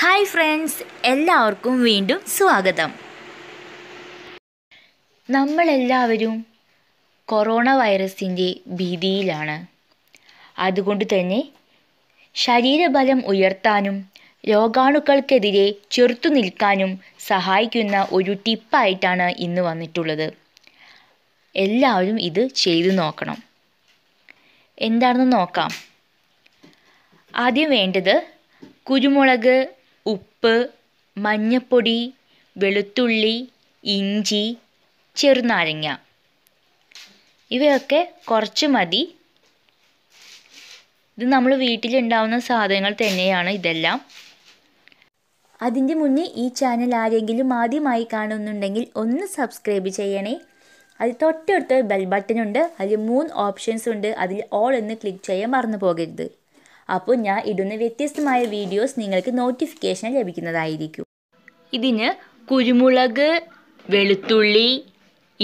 hi friends എല്ലാവർക്കും വീണ്ടും സ്വാഗതം നമ്മളെല്ലാവരും കൊറോണ വൈറസിൻ്റെ ഭീതിയിലാണ് അതുകൊണ്ട് തന്നെ ശരീരബലം ഉയർത്താനും രോഗാണുക്കൾക്കെതിരെ ചെറുത്തു നിൽക്കാനും സഹായിക്കുന്ന ഒരു ടിപ്പായിട്ടാണ് ഇന്ന് വന്നിട്ടുള്ളത് എല്ലാവരും ഇത് ചെയ്തു നോക്കണം എന്താണെന്ന് നോക്കാം ആദ്യം വേണ്ടത് കുരുമുളക് ഉപ്പ് മഞ്ഞപ്പൊടി വെളുത്തുള്ളി ഇഞ്ചി ചെറുനാരങ്ങ ഇവയൊക്കെ കുറച്ച് മതി ഇത് നമ്മൾ വീട്ടിലുണ്ടാവുന്ന സാധനങ്ങൾ തന്നെയാണ് ഇതെല്ലാം അതിൻ്റെ മുന്നേ ഈ ചാനൽ ആരെങ്കിലും ആദ്യമായി കാണുന്നുണ്ടെങ്കിൽ ഒന്ന് സബ്സ്ക്രൈബ് ചെയ്യണേ അതിൽ തൊട്ടടുത്ത് ബെൽ ബട്ടൺ ഉണ്ട് അതിൽ മൂന്ന് ഓപ്ഷൻസ് ഉണ്ട് അതിൽ ഓൾ എന്ന് ക്ലിക്ക് ചെയ്യാൻ മറന്നു പോകരുത് അപ്പോൾ ഞാൻ ഇടുന്ന വ്യത്യസ്തമായ വീഡിയോസ് നിങ്ങൾക്ക് നോട്ടിഫിക്കേഷൻ ലഭിക്കുന്നതായിരിക്കും ഇതിന് കുരുമുളക് വെളുത്തുള്ളി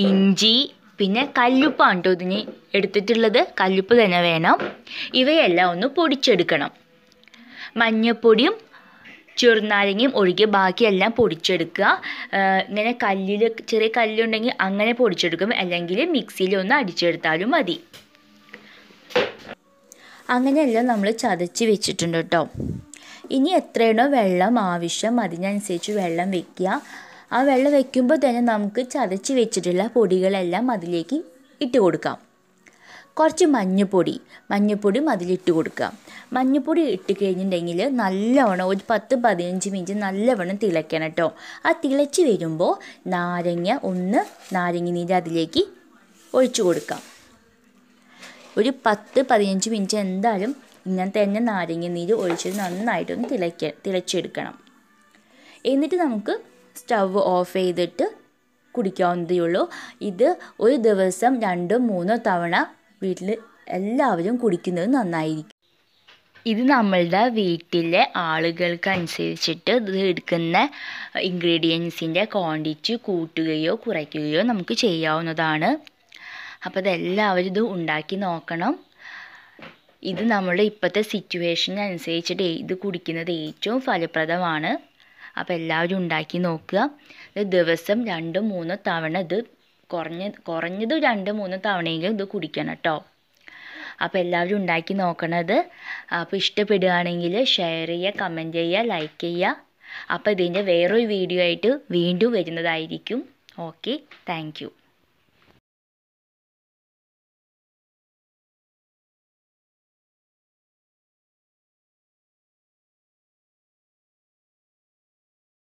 ഇഞ്ചി പിന്നെ കല്ലുപ്പാണ് കേട്ടോ ഇതിന് എടുത്തിട്ടുള്ളത് കല്ലുപ്പ് തന്നെ വേണം ഇവയെല്ലാം ഒന്ന് പൊടിച്ചെടുക്കണം മഞ്ഞപ്പൊടിയും ചെറുനാരങ്ങയും ഒഴികെ ബാക്കിയെല്ലാം പൊടിച്ചെടുക്കുക ഇങ്ങനെ കല്ലിൽ ചെറിയ കല്ലുണ്ടെങ്കിൽ അങ്ങനെ പൊടിച്ചെടുക്കും അല്ലെങ്കിൽ മിക്സിയിൽ ഒന്ന് അടിച്ചെടുത്താലും മതി അങ്ങനെയെല്ലാം നമ്മൾ ചതച്ച് വെച്ചിട്ടുണ്ട് കേട്ടോ ഇനി എത്രയാണോ വെള്ളം ആവശ്യം അതിനനുസരിച്ച് വെള്ളം വെക്കുക ആ വെള്ളം വെക്കുമ്പോൾ തന്നെ നമുക്ക് ചതച്ച് വെച്ചിട്ടുള്ള പൊടികളെല്ലാം അതിലേക്ക് ഇട്ട് കൊടുക്കാം കുറച്ച് മഞ്ഞപ്പൊടി മഞ്ഞപ്പൊടിയും അതിലിട്ട് കൊടുക്കുക മഞ്ഞപ്പൊടി ഇട്ട് കഴിഞ്ഞിട്ടുണ്ടെങ്കിൽ നല്ലവണ്ണം ഒരു പത്ത് പതിനഞ്ച് മിനിറ്റ് നല്ലവണ്ണം തിളയ്ക്കണം കേട്ടോ ആ തിളച്ച് വരുമ്പോൾ നാരങ്ങ ഒന്ന് നാരങ്ങ നീര് അതിലേക്ക് ഒഴിച്ചു കൊടുക്കാം ഒരു പത്ത് പതിനഞ്ച് മിനിറ്റ് എന്തായാലും ഇങ്ങനെ തന്നെ നാരങ്ങ നീര് ഒഴിച്ചിട്ട് നന്നായിട്ടൊന്ന് തിളയ്ക്ക തിളച്ചെടുക്കണം എന്നിട്ട് നമുക്ക് സ്റ്റവ് ഓഫ് ചെയ്തിട്ട് കുടിക്കാവുന്നതേ ഉള്ളൂ ഇത് ഒരു ദിവസം രണ്ടോ മൂന്നോ തവണ വീട്ടിൽ എല്ലാവരും കുടിക്കുന്നത് നന്നായിരിക്കും ഇത് നമ്മളുടെ വീട്ടിലെ ആളുകൾക്കനുസരിച്ചിട്ട് ഇത് എടുക്കുന്ന ഇൻഗ്രീഡിയൻസിൻ്റെ ക്വാണ്ടിറ്റി കൂട്ടുകയോ കുറയ്ക്കുകയോ നമുക്ക് ചെയ്യാവുന്നതാണ് അപ്പോൾ അതെല്ലാവരും ഇത് ഉണ്ടാക്കി നോക്കണം ഇത് നമ്മുടെ ഇപ്പോഴത്തെ സിറ്റുവേഷനനുസരിച്ചിട്ട് ഇത് കുടിക്കുന്നത് ഏറ്റവും ഫലപ്രദമാണ് അപ്പോൾ എല്ലാവരും ഉണ്ടാക്കി നോക്കുക ദിവസം രണ്ടോ മൂന്നോ തവണ ഇത് കുറഞ്ഞ കുറഞ്ഞത് രണ്ട് മൂന്ന് തവണയെങ്കിലും ഇത് കുടിക്കണം കേട്ടോ അപ്പോൾ എല്ലാവരും ഉണ്ടാക്കി നോക്കണത് അപ്പോൾ ഇഷ്ടപ്പെടുകയാണെങ്കിൽ ഷെയർ ചെയ്യുക കമൻറ്റ് ചെയ്യുക ലൈക്ക് ചെയ്യുക അപ്പോൾ ഇതിൻ്റെ വേറൊരു വീഡിയോ ആയിട്ട് വീണ്ടും വരുന്നതായിരിക്കും ഓക്കെ താങ്ക്